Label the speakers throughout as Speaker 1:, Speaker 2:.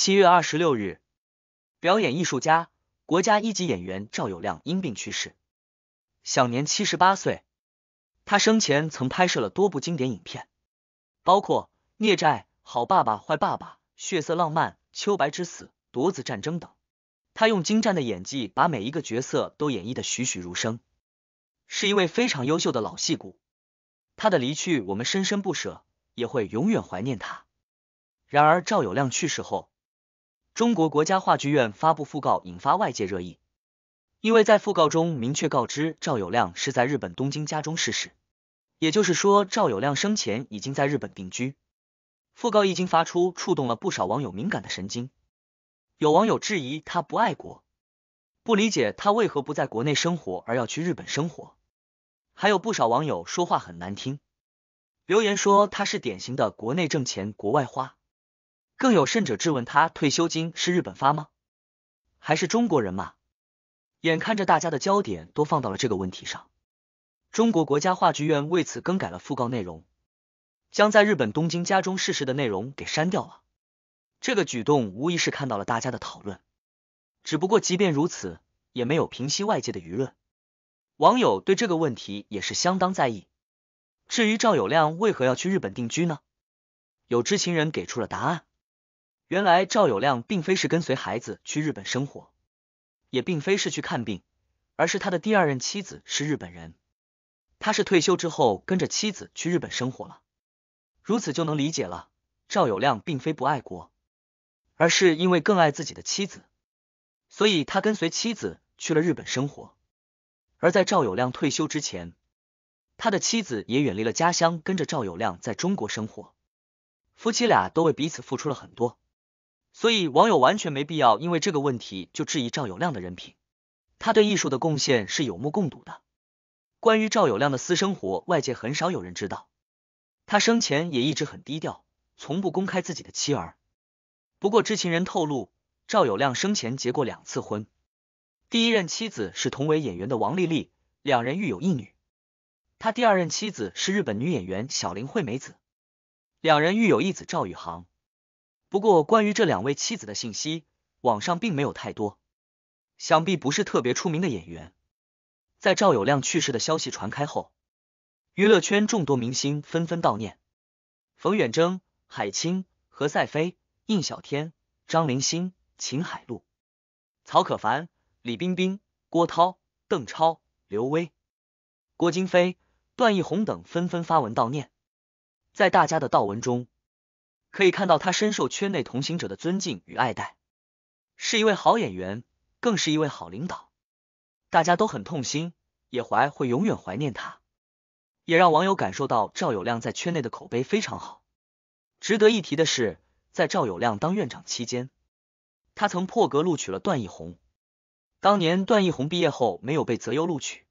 Speaker 1: 七月二十六日，表演艺术家、国家一级演员赵有亮因病去世，享年七十八岁。他生前曾拍摄了多部经典影片，包括《孽债》《好爸爸坏爸爸》《血色浪漫》《秋白之死》《夺子战争》等。他用精湛的演技把每一个角色都演绎的栩栩如生，是一位非常优秀的老戏骨。他的离去，我们深深不舍，也会永远怀念他。然而，赵有亮去世后。中国国家话剧院发布讣告，引发外界热议。因为在讣告中明确告知赵友亮是在日本东京家中逝世，也就是说赵友亮生前已经在日本定居。讣告一经发出，触动了不少网友敏感的神经。有网友质疑他不爱国，不理解他为何不在国内生活而要去日本生活。还有不少网友说话很难听，留言说他是典型的国内挣钱，国外花。更有甚者质问他退休金是日本发吗？还是中国人吗？眼看着大家的焦点都放到了这个问题上，中国国家话剧院为此更改了讣告内容，将在日本东京家中逝世的内容给删掉了。这个举动无疑是看到了大家的讨论，只不过即便如此，也没有平息外界的舆论。网友对这个问题也是相当在意。至于赵有亮为何要去日本定居呢？有知情人给出了答案。原来赵有亮并非是跟随孩子去日本生活，也并非是去看病，而是他的第二任妻子是日本人，他是退休之后跟着妻子去日本生活了。如此就能理解了，赵有亮并非不爱国，而是因为更爱自己的妻子，所以他跟随妻子去了日本生活。而在赵有亮退休之前，他的妻子也远离了家乡，跟着赵有亮在中国生活，夫妻俩都为彼此付出了很多。所以，网友完全没必要因为这个问题就质疑赵有亮的人品。他对艺术的贡献是有目共睹的。关于赵有亮的私生活，外界很少有人知道。他生前也一直很低调，从不公开自己的妻儿。不过，知情人透露，赵有亮生前结过两次婚。第一任妻子是同为演员的王丽丽，两人育有一女。他第二任妻子是日本女演员小林惠美子，两人育有一子赵宇航。不过，关于这两位妻子的信息，网上并没有太多，想必不是特别出名的演员。在赵有亮去世的消息传开后，娱乐圈众多明星纷纷悼念：冯远征、海清、何赛飞、印小天、张凌心、秦海璐、曹可凡、李冰冰、郭涛、邓超、刘威、郭京飞、段奕宏等纷纷发文悼念。在大家的悼文中。可以看到，他深受圈内同行者的尊敬与爱戴，是一位好演员，更是一位好领导。大家都很痛心，也怀会永远怀念他，也让网友感受到赵有亮在圈内的口碑非常好。值得一提的是，在赵有亮当院长期间，他曾破格录取了段奕宏。当年段奕宏毕业后没有被择优录取，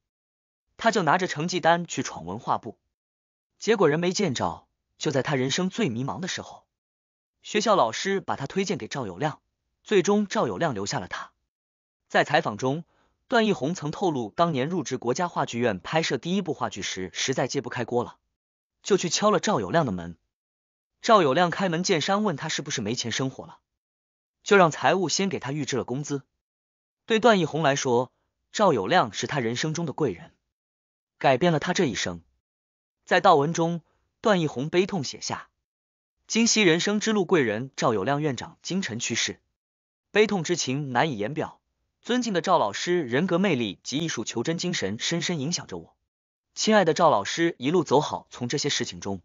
Speaker 1: 他就拿着成绩单去闯文化部，结果人没见着。就在他人生最迷茫的时候。学校老师把他推荐给赵友亮，最终赵友亮留下了他。在采访中，段奕宏曾透露，当年入职国家话剧院拍摄第一部话剧时，实在揭不开锅了，就去敲了赵友亮的门。赵友亮开门见山问他是不是没钱生活了，就让财务先给他预支了工资。对段奕宏来说，赵友亮是他人生中的贵人，改变了他这一生。在悼文中，段奕宏悲痛写下。今昔人生之路贵人赵有亮院长今晨去世，悲痛之情难以言表。尊敬的赵老师人格魅力及艺术求真精神深深影响着我。亲爱的赵老师一路走好。从这些事情中，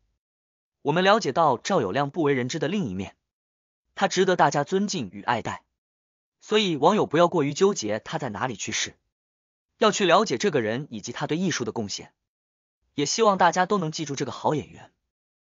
Speaker 1: 我们了解到赵有亮不为人知的另一面，他值得大家尊敬与爱戴。所以网友不要过于纠结他在哪里去世，要去了解这个人以及他对艺术的贡献。也希望大家都能记住这个好演员。